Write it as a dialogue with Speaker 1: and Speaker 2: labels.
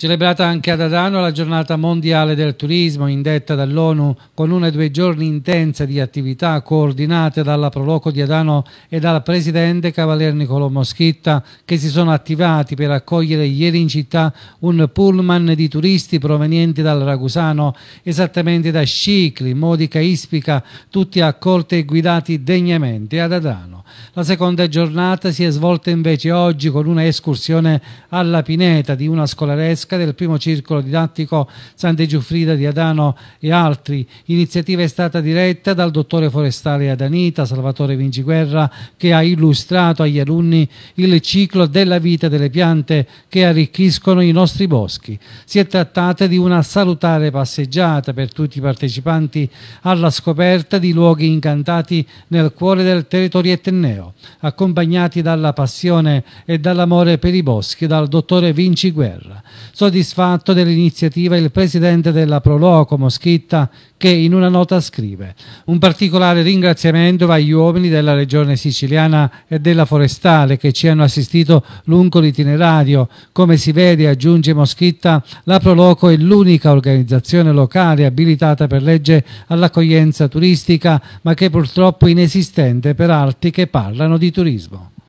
Speaker 1: Celebrata anche ad Adano la giornata mondiale del turismo indetta dall'ONU con una e due giorni intense di attività coordinate dalla Proloco di Adano e dal presidente Cavalier Nicolò Moschitta che si sono attivati per accogliere ieri in città un pullman di turisti provenienti dal Ragusano, esattamente da Scicli, Modica Ispica, tutti accolti e guidati degnamente ad Adano. La seconda giornata si è svolta invece oggi con una escursione alla Pineta di una scolaresca del primo circolo didattico Sante Giuffrida di Adano e altri. L'iniziativa è stata diretta dal dottore forestale Adanita, Salvatore Vinciguerra, che ha illustrato agli alunni il ciclo della vita delle piante che arricchiscono i nostri boschi. Si è trattata di una salutare passeggiata per tutti i partecipanti alla scoperta di luoghi incantati nel cuore del territorio etnico Ireneo, accompagnati dalla passione e dall'amore per i boschi dal dottore Vinci Guerra. Soddisfatto dell'iniziativa il presidente della Proloco Moschitta che in una nota scrive un particolare ringraziamento va agli uomini della regione siciliana e della forestale che ci hanno assistito lungo l'itinerario. Come si vede, aggiunge Moschitta, la Proloco è l'unica organizzazione locale abilitata per legge all'accoglienza turistica ma che purtroppo è inesistente per altri che parlano di turismo.